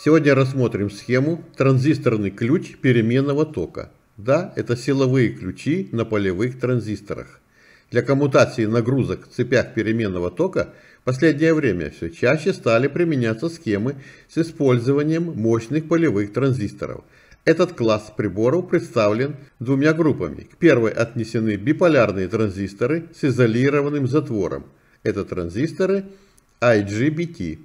Сегодня рассмотрим схему транзисторный ключ переменного тока. Да, это силовые ключи на полевых транзисторах. Для коммутации нагрузок в цепях переменного тока в последнее время все чаще стали применяться схемы с использованием мощных полевых транзисторов. Этот класс приборов представлен двумя группами. К первой отнесены биполярные транзисторы с изолированным затвором. Это транзисторы IGBT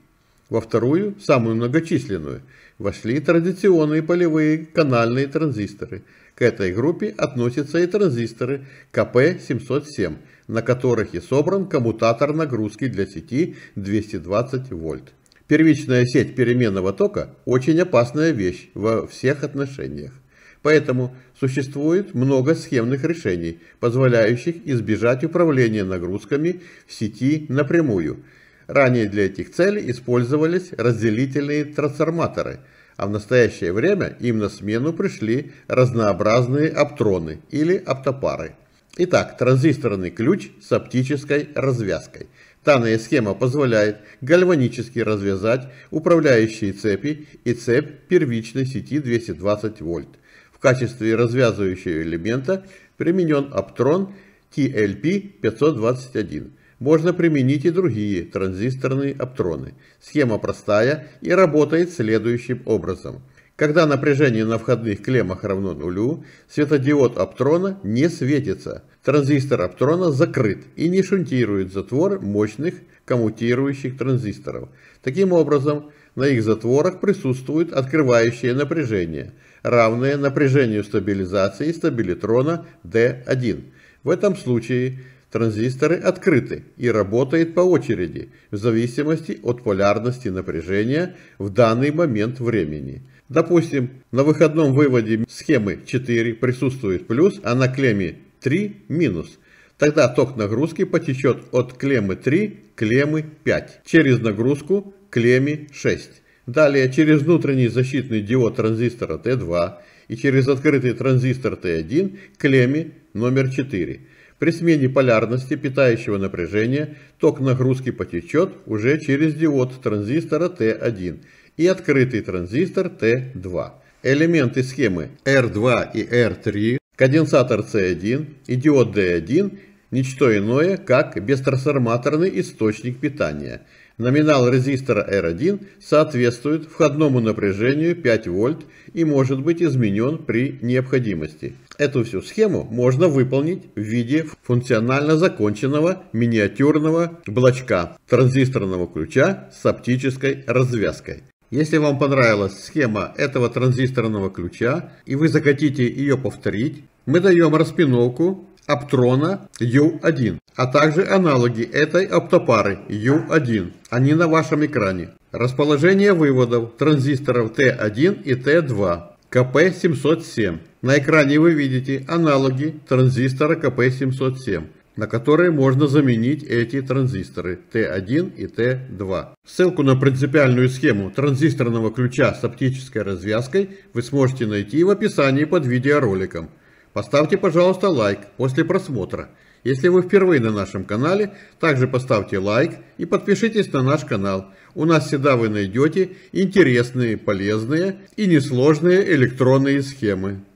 во вторую, самую многочисленную, вошли традиционные полевые канальные транзисторы. К этой группе относятся и транзисторы КП-707, на которых и собран коммутатор нагрузки для сети 220 вольт. Первичная сеть переменного тока – очень опасная вещь во всех отношениях. Поэтому существует много схемных решений, позволяющих избежать управления нагрузками в сети напрямую – Ранее для этих целей использовались разделительные трансформаторы, а в настоящее время им на смену пришли разнообразные оптроны или оптопары. Итак, транзисторный ключ с оптической развязкой. Данная схема позволяет гальванически развязать управляющие цепи и цепь первичной сети 220 вольт. В качестве развязывающего элемента применен оптрон TLP521 можно применить и другие транзисторные оптроны. Схема простая и работает следующим образом. Когда напряжение на входных клеммах равно нулю, светодиод оптрона не светится. Транзистор оптрона закрыт и не шунтирует затвор мощных коммутирующих транзисторов. Таким образом, на их затворах присутствует открывающее напряжение, равное напряжению стабилизации стабилитрона D1. В этом случае Транзисторы открыты и работает по очереди в зависимости от полярности напряжения в данный момент времени. Допустим, на выходном выводе схемы 4 присутствует плюс, а на клемме 3 минус. Тогда ток нагрузки потечет от клеммы 3 к клеммы 5 через нагрузку клемме 6. Далее через внутренний защитный диод транзистора Т2 и через открытый транзистор Т1 к клемме номер 4. При смене полярности питающего напряжения ток нагрузки потечет уже через диод транзистора Т1 и открытый транзистор Т2. Элементы схемы R2 и R3, конденсатор C1 и диод D1 – ничто иное, как бестрансформаторный источник питания – Номинал резистора R1 соответствует входному напряжению 5 вольт и может быть изменен при необходимости. Эту всю схему можно выполнить в виде функционально законченного миниатюрного блочка транзисторного ключа с оптической развязкой. Если вам понравилась схема этого транзисторного ключа и вы захотите ее повторить, мы даем распиновку Аптрона U1, а также аналоги этой оптопары U1. Они на вашем экране. Расположение выводов транзисторов T1 и T2 КP707. На экране вы видите аналоги транзистора КP707 на которые можно заменить эти транзисторы t 1 и t 2 Ссылку на принципиальную схему транзисторного ключа с оптической развязкой вы сможете найти в описании под видеороликом. Поставьте, пожалуйста, лайк после просмотра. Если вы впервые на нашем канале, также поставьте лайк и подпишитесь на наш канал. У нас всегда вы найдете интересные, полезные и несложные электронные схемы.